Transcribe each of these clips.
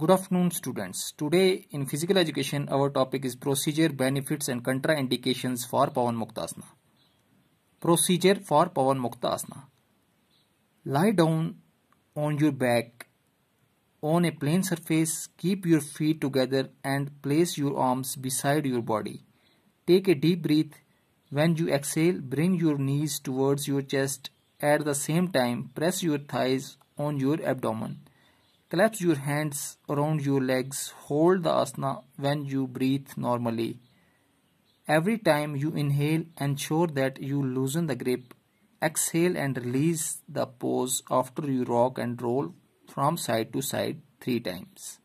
Good afternoon students. Today in physical education our topic is procedure benefits and contraindications for Pavan Muktasana. Procedure for Pavan Muktasana. Lie down on your back on a plain surface, keep your feet together and place your arms beside your body. Take a deep breath. When you exhale, bring your knees towards your chest. At the same time, press your thighs on your abdomen Collapse your hands around your legs. Hold the asana when you breathe normally. Every time you inhale, ensure that you loosen the grip. Exhale and release the pose after you rock and roll from side to side three times.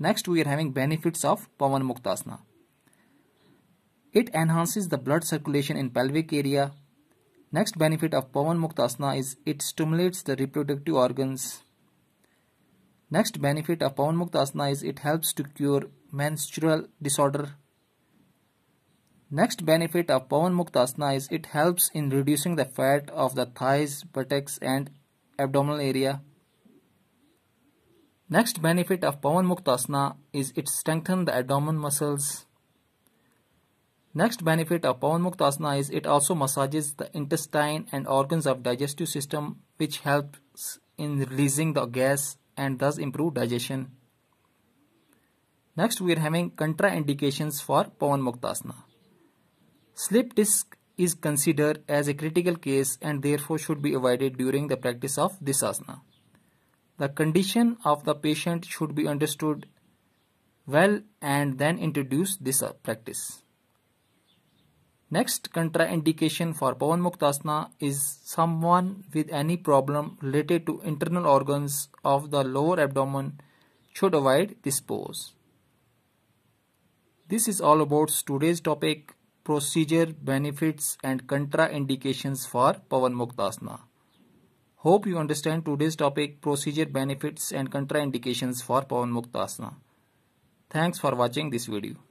Next, we are having benefits of Pavan Muktasana. It enhances the blood circulation in pelvic area. Next benefit of Pavan Muktasana is it stimulates the reproductive organs Next benefit of Mukta Asana is it helps to cure menstrual disorder. Next benefit of Mukta Asana is it helps in reducing the fat of the thighs, buttocks and abdominal area. Next benefit of Mukta Asana is it strengthens the abdomen muscles. Next benefit of Mukta Asana is it also massages the intestine and organs of digestive system which helps in releasing the gas and thus improve digestion. Next we are having contraindications for Pavan Muktasana. Slip disc is considered as a critical case and therefore should be avoided during the practice of this asana. The condition of the patient should be understood well and then introduce this uh, practice. Next contraindication for Pavan Muktasana is someone with any problem related to internal organs of the lower abdomen should avoid this pose. This is all about today's topic procedure benefits and contraindications for Pavan Muktasana. Hope you understand today's topic procedure benefits and contraindications for Pavan Muktasana. Thanks for watching this video.